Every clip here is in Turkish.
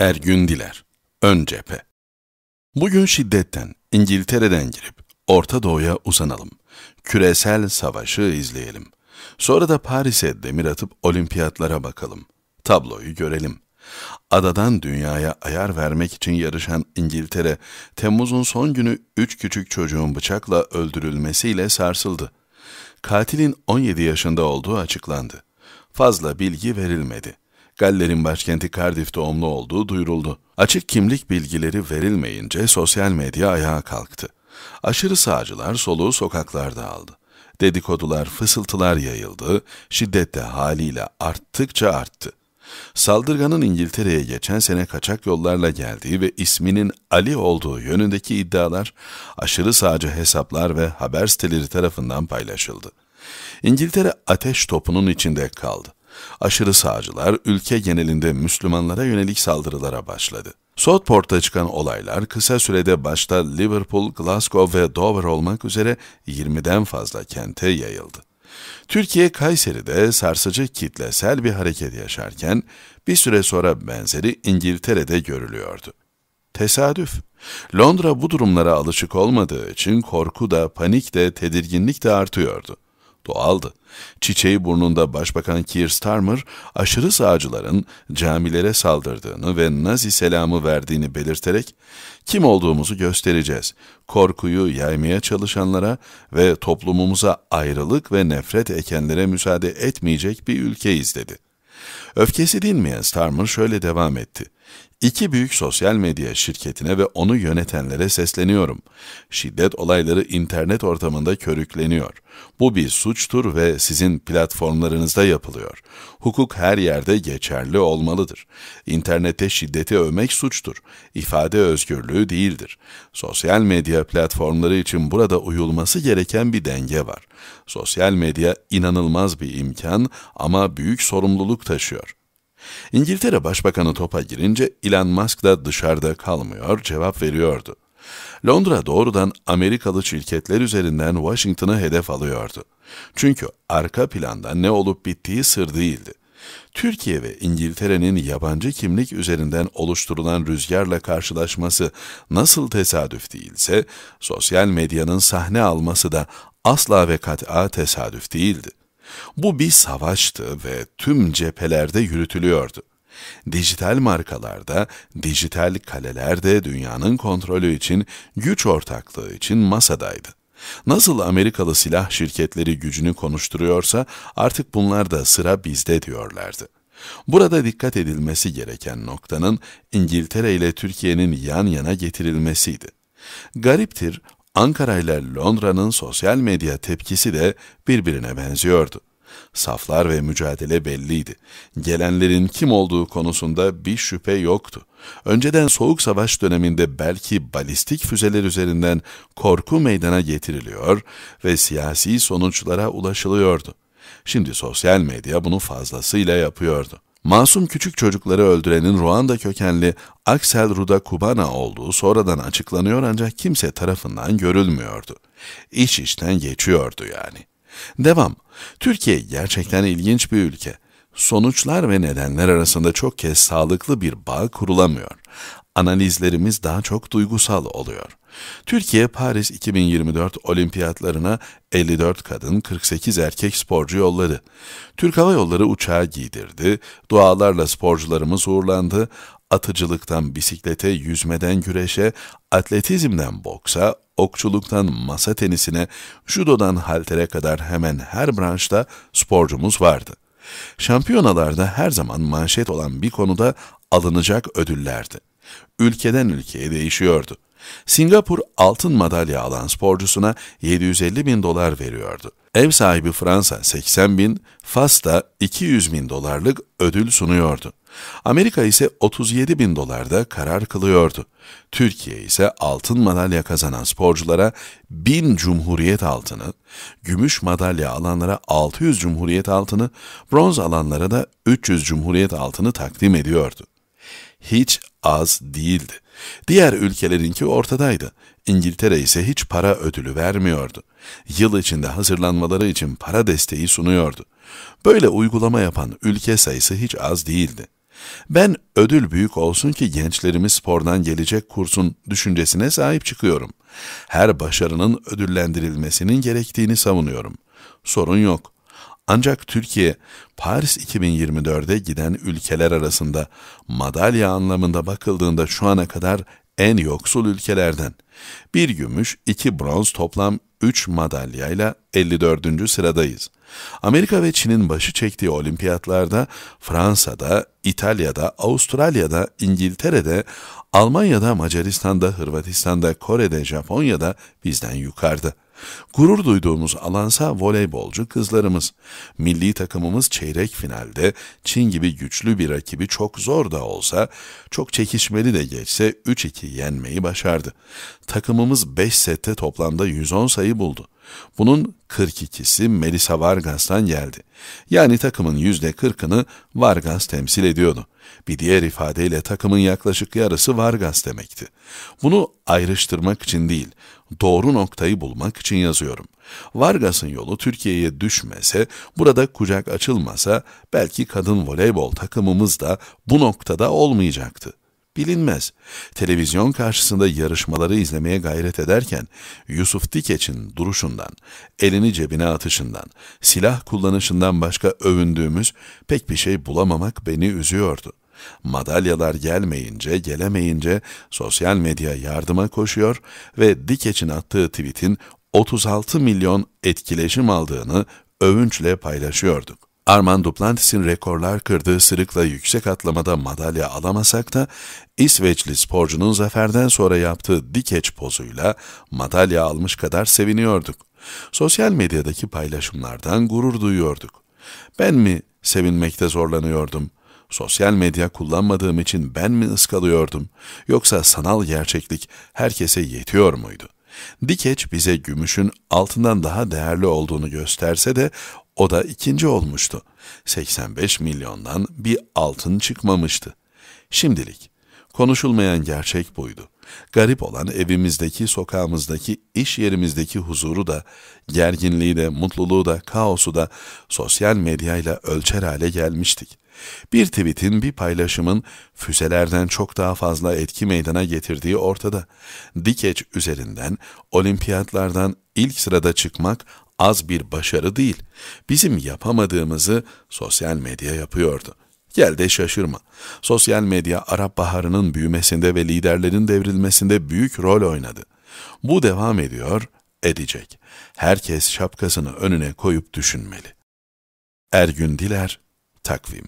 Ergün Diler, Ön Cephe Bugün şiddetten, İngiltere'den girip Orta Doğu'ya uzanalım. Küresel savaşı izleyelim. Sonra da Paris'e demir atıp olimpiyatlara bakalım. Tabloyu görelim. Adadan dünyaya ayar vermek için yarışan İngiltere, Temmuz'un son günü üç küçük çocuğun bıçakla öldürülmesiyle sarsıldı. Katilin 17 yaşında olduğu açıklandı. Fazla bilgi verilmedi.'' Galler'in başkenti Cardiff doğumlu olduğu duyuruldu. Açık kimlik bilgileri verilmeyince sosyal medya ayağa kalktı. Aşırı sağcılar soluğu sokaklarda aldı. Dedikodular, fısıltılar yayıldı, şiddet de haliyle arttıkça arttı. Saldırganın İngiltere'ye geçen sene kaçak yollarla geldiği ve isminin Ali olduğu yönündeki iddialar aşırı sağcı hesaplar ve haber siteleri tarafından paylaşıldı. İngiltere ateş topunun içinde kaldı aşırı sağcılar ülke genelinde Müslümanlara yönelik saldırılara başladı. Southport'ta çıkan olaylar kısa sürede başta Liverpool, Glasgow ve Dover olmak üzere 20'den fazla kente yayıldı. Türkiye Kayseri'de sarsıcı kitlesel bir hareket yaşarken bir süre sonra benzeri İngiltere'de görülüyordu. Tesadüf. Londra bu durumlara alışık olmadığı için korku da, panik de, tedirginlik de artıyordu doğaldı. Çiçeği burnunda Başbakan Keir Starmer, aşırı sağcıların camilere saldırdığını ve Nazi selamı verdiğini belirterek, kim olduğumuzu göstereceğiz, korkuyu yaymaya çalışanlara ve toplumumuza ayrılık ve nefret ekenlere müsaade etmeyecek bir ülkeyiz dedi. Öfkesi dinmeyen Starmer şöyle devam etti. İki büyük sosyal medya şirketine ve onu yönetenlere sesleniyorum. Şiddet olayları internet ortamında körükleniyor. Bu bir suçtur ve sizin platformlarınızda yapılıyor. Hukuk her yerde geçerli olmalıdır. İnternette şiddeti övmek suçtur. İfade özgürlüğü değildir. Sosyal medya platformları için burada uyulması gereken bir denge var. Sosyal medya inanılmaz bir imkan ama büyük sorumluluk taşıyor. İngiltere Başbakanı topa girince Elon Musk da dışarıda kalmıyor, cevap veriyordu. Londra doğrudan Amerikalı şirketler üzerinden Washington'ı hedef alıyordu. Çünkü arka planda ne olup bittiği sır değildi. Türkiye ve İngiltere'nin yabancı kimlik üzerinden oluşturulan rüzgarla karşılaşması nasıl tesadüf değilse, sosyal medyanın sahne alması da asla ve kat'a tesadüf değildi. Bu bir savaştı ve tüm cephelerde yürütülüyordu. Dijital markalarda, dijital kaleler de dünyanın kontrolü için, güç ortaklığı için masadaydı. Nasıl Amerikalı silah şirketleri gücünü konuşturuyorsa artık bunlar da sıra bizde diyorlardı. Burada dikkat edilmesi gereken noktanın İngiltere ile Türkiye'nin yan yana getirilmesiydi. Gariptir, Ankara ile Londra'nın sosyal medya tepkisi de birbirine benziyordu. Saflar ve mücadele belliydi. Gelenlerin kim olduğu konusunda bir şüphe yoktu. Önceden Soğuk Savaş döneminde belki balistik füzeler üzerinden korku meydana getiriliyor ve siyasi sonuçlara ulaşılıyordu. Şimdi sosyal medya bunu fazlasıyla yapıyordu. Masum küçük çocukları öldürenin Ruanda kökenli Axel Ruda Kubana olduğu sonradan açıklanıyor ancak kimse tarafından görülmüyordu. İş işten geçiyordu yani. Devam. Türkiye gerçekten ilginç bir ülke. Sonuçlar ve nedenler arasında çok kez sağlıklı bir bağ kurulamıyor analizlerimiz daha çok duygusal oluyor. Türkiye Paris 2024 olimpiyatlarına 54 kadın 48 erkek sporcu yolladı. Türk Hava Yolları uçağı giydirdi, dualarla sporcularımız uğurlandı, atıcılıktan bisiklete, yüzmeden güreşe, atletizmden boksa, okçuluktan masa tenisine, judodan haltere kadar hemen her branşta sporcumuz vardı. Şampiyonalarda her zaman manşet olan bir konuda alınacak ödüllerdi ülkeden ülkeye değişiyordu. Singapur altın madalya alan sporcusuna 750 bin dolar veriyordu. Ev sahibi Fransa 80 bin, Fas da 200 bin dolarlık ödül sunuyordu. Amerika ise 37 bin dolarda karar kılıyordu. Türkiye ise altın madalya kazanan sporculara 1000 cumhuriyet altını, gümüş madalya alanlara 600 cumhuriyet altını, bronz alanlara da 300 cumhuriyet altını takdim ediyordu hiç az değildi. Diğer ülkelerinki ortadaydı. İngiltere ise hiç para ödülü vermiyordu. Yıl içinde hazırlanmaları için para desteği sunuyordu. Böyle uygulama yapan ülke sayısı hiç az değildi. Ben ödül büyük olsun ki gençlerimiz spordan gelecek kursun düşüncesine sahip çıkıyorum. Her başarının ödüllendirilmesinin gerektiğini savunuyorum. Sorun yok. Ancak Türkiye, Paris 2024'e giden ülkeler arasında madalya anlamında bakıldığında şu ana kadar en yoksul ülkelerden. Bir gümüş, iki bronz toplam 3 madalyayla 54. sıradayız. Amerika ve Çin'in başı çektiği olimpiyatlarda Fransa'da, İtalya'da, Avustralya'da, İngiltere'de, Almanya'da, Macaristan'da, Hırvatistan'da, Kore'de, Japonya'da bizden yukarıda. Gurur duyduğumuz alansa voleybolcu kızlarımız. Milli takımımız çeyrek finalde Çin gibi güçlü bir rakibi çok zor da olsa, çok çekişmeli de geçse 3-2 yenmeyi başardı. Takımımız 5 sette toplamda 110 sayı buldu. Bunun 42'si Melisa Vargas'tan geldi. Yani takımın %40'ını Vargas temsil ediyordu. Bir diğer ifadeyle takımın yaklaşık yarısı Vargas demekti. Bunu ayrıştırmak için değil, doğru noktayı bulmak için yazıyorum. Vargas'ın yolu Türkiye'ye düşmese, burada kucak açılmasa belki kadın voleybol takımımız da bu noktada olmayacaktı bilinmez. Televizyon karşısında yarışmaları izlemeye gayret ederken Yusuf Dikeç'in duruşundan, elini cebine atışından, silah kullanışından başka övündüğümüz pek bir şey bulamamak beni üzüyordu. Madalyalar gelmeyince, gelemeyince sosyal medya yardıma koşuyor ve Dikeç'in attığı tweet'in 36 milyon etkileşim aldığını övünçle paylaşıyorduk. Armand Duplantis'in rekorlar kırdığı sırıkla yüksek atlamada madalya alamasak da İsveçli sporcunun zaferden sonra yaptığı dikeç pozuyla madalya almış kadar seviniyorduk. Sosyal medyadaki paylaşımlardan gurur duyuyorduk. Ben mi sevinmekte zorlanıyordum? Sosyal medya kullanmadığım için ben mi ıskalıyordum? Yoksa sanal gerçeklik herkese yetiyor muydu? Dikeç bize gümüşün altından daha değerli olduğunu gösterse de o da ikinci olmuştu. 85 milyondan bir altın çıkmamıştı. Şimdilik konuşulmayan gerçek buydu. Garip olan evimizdeki, sokağımızdaki, iş yerimizdeki huzuru da, gerginliği de, mutluluğu da, kaosu da sosyal medyayla ölçer hale gelmiştik. Bir tweetin, bir paylaşımın füzelerden çok daha fazla etki meydana getirdiği ortada. Dikeç üzerinden, olimpiyatlardan ilk sırada çıkmak az bir başarı değil. Bizim yapamadığımızı sosyal medya yapıyordu. Gel de şaşırma. Sosyal medya Arap Baharı'nın büyümesinde ve liderlerin devrilmesinde büyük rol oynadı. Bu devam ediyor, edecek. Herkes şapkasını önüne koyup düşünmeli. Ergün Diler, Takvim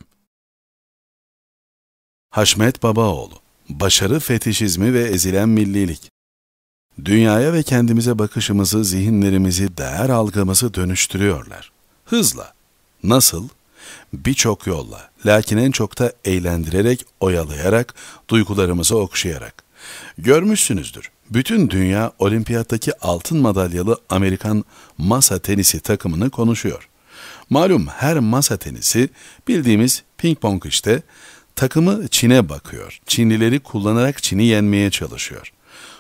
Haşmet Babaoğlu, Başarı Fetişizmi ve Ezilen Millilik Dünyaya ve kendimize bakışımızı, zihinlerimizi, değer algımızı dönüştürüyorlar. Hızla. Nasıl? Birçok yolla, lakin en çok da eğlendirerek, oyalayarak, duygularımızı okşayarak. Görmüşsünüzdür, bütün dünya olimpiyattaki altın madalyalı Amerikan masa tenisi takımını konuşuyor. Malum her masa tenisi bildiğimiz ping pong işte Takımı Çin'e bakıyor. Çinlileri kullanarak Çin'i yenmeye çalışıyor.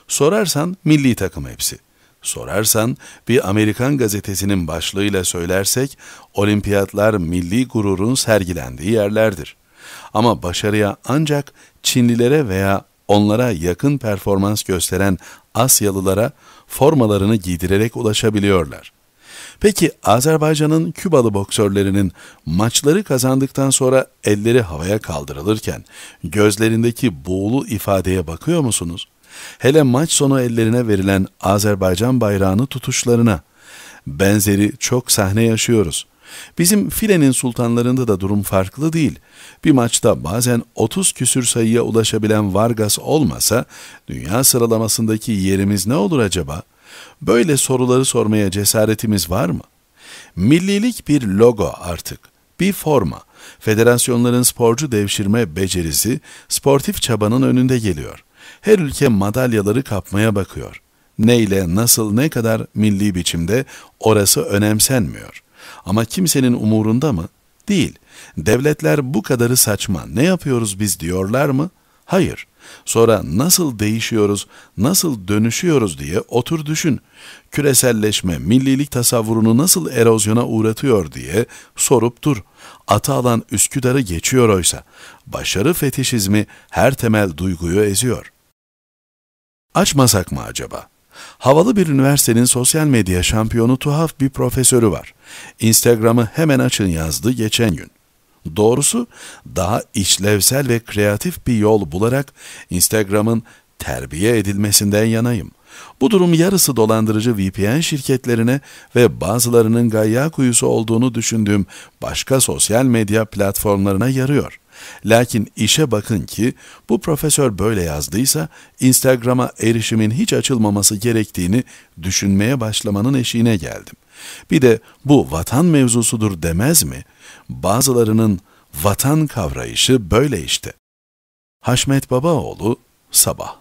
Sorarsan milli takım hepsi. Sorarsan bir Amerikan gazetesinin başlığıyla söylersek olimpiyatlar milli gururun sergilendiği yerlerdir. Ama başarıya ancak Çinlilere veya onlara yakın performans gösteren Asyalılara formalarını giydirerek ulaşabiliyorlar. Peki Azerbaycan'ın Kübalı boksörlerinin maçları kazandıktan sonra elleri havaya kaldırılırken gözlerindeki buğulu ifadeye bakıyor musunuz? Hele maç sonu ellerine verilen Azerbaycan bayrağını tutuşlarına. Benzeri çok sahne yaşıyoruz. Bizim filenin sultanlarında da durum farklı değil. Bir maçta bazen 30 küsür sayıya ulaşabilen Vargas olmasa dünya sıralamasındaki yerimiz ne olur acaba? Böyle soruları sormaya cesaretimiz var mı? Millilik bir logo artık, bir forma. Federasyonların sporcu devşirme becerisi sportif çabanın önünde geliyor. Her ülke madalyaları kapmaya bakıyor. Neyle, nasıl ne kadar milli biçimde orası önemsenmiyor. Ama kimsenin umurunda mı? Değil. Devletler bu kadarı saçma ne yapıyoruz biz diyorlar mı? Hayır sonra nasıl değişiyoruz, nasıl dönüşüyoruz diye otur düşün. Küreselleşme, millilik tasavvurunu nasıl erozyona uğratıyor diye sorup dur. Ata alan Üsküdar'ı geçiyor oysa. Başarı fetişizmi her temel duyguyu eziyor. Açmasak mı acaba? Havalı bir üniversitenin sosyal medya şampiyonu tuhaf bir profesörü var. Instagram'ı hemen açın yazdı geçen gün. Doğrusu daha işlevsel ve kreatif bir yol bularak Instagram'ın terbiye edilmesinden yanayım. Bu durum yarısı dolandırıcı VPN şirketlerine ve bazılarının gayya kuyusu olduğunu düşündüğüm başka sosyal medya platformlarına yarıyor. Lakin işe bakın ki bu profesör böyle yazdıysa Instagram'a erişimin hiç açılmaması gerektiğini düşünmeye başlamanın eşiğine geldim. Bir de bu vatan mevzusudur demez mi? Bazılarının vatan kavrayışı böyle işte. Haşmet Babaoğlu Sabah